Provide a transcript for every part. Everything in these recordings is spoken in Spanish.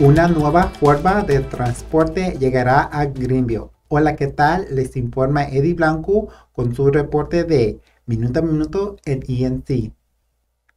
Una nueva forma de transporte llegará a Greenville. Hola, ¿qué tal? Les informa Eddie Blanco con su reporte de Minuto a Minuto en ENC.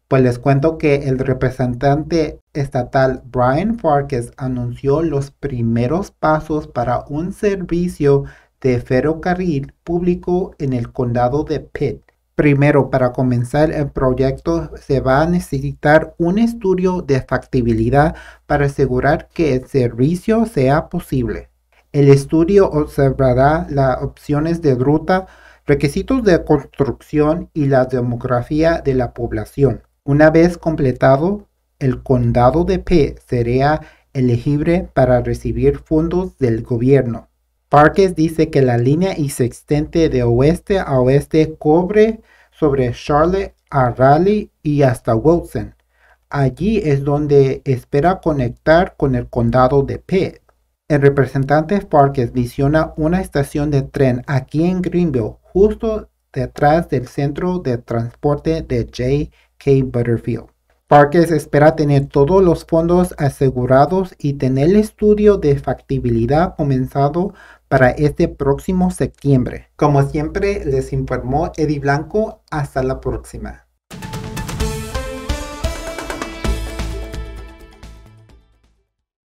Pues les cuento que el representante estatal Brian Farkas anunció los primeros pasos para un servicio de ferrocarril público en el condado de Pitt. Primero, para comenzar el proyecto se va a necesitar un estudio de factibilidad para asegurar que el servicio sea posible. El estudio observará las opciones de ruta, requisitos de construcción y la demografía de la población. Una vez completado, el condado de P será elegible para recibir fondos del gobierno. Parkes dice que la línea y se extende de oeste a oeste cobre sobre Charlotte a Raleigh y hasta Wilson. Allí es donde espera conectar con el condado de Pitt. El representante Parkes visiona una estación de tren aquí en Greenville, justo detrás del centro de transporte de J.K. Butterfield. Parques espera tener todos los fondos asegurados y tener el estudio de factibilidad comenzado para este próximo septiembre. Como siempre, les informó Eddie Blanco. Hasta la próxima.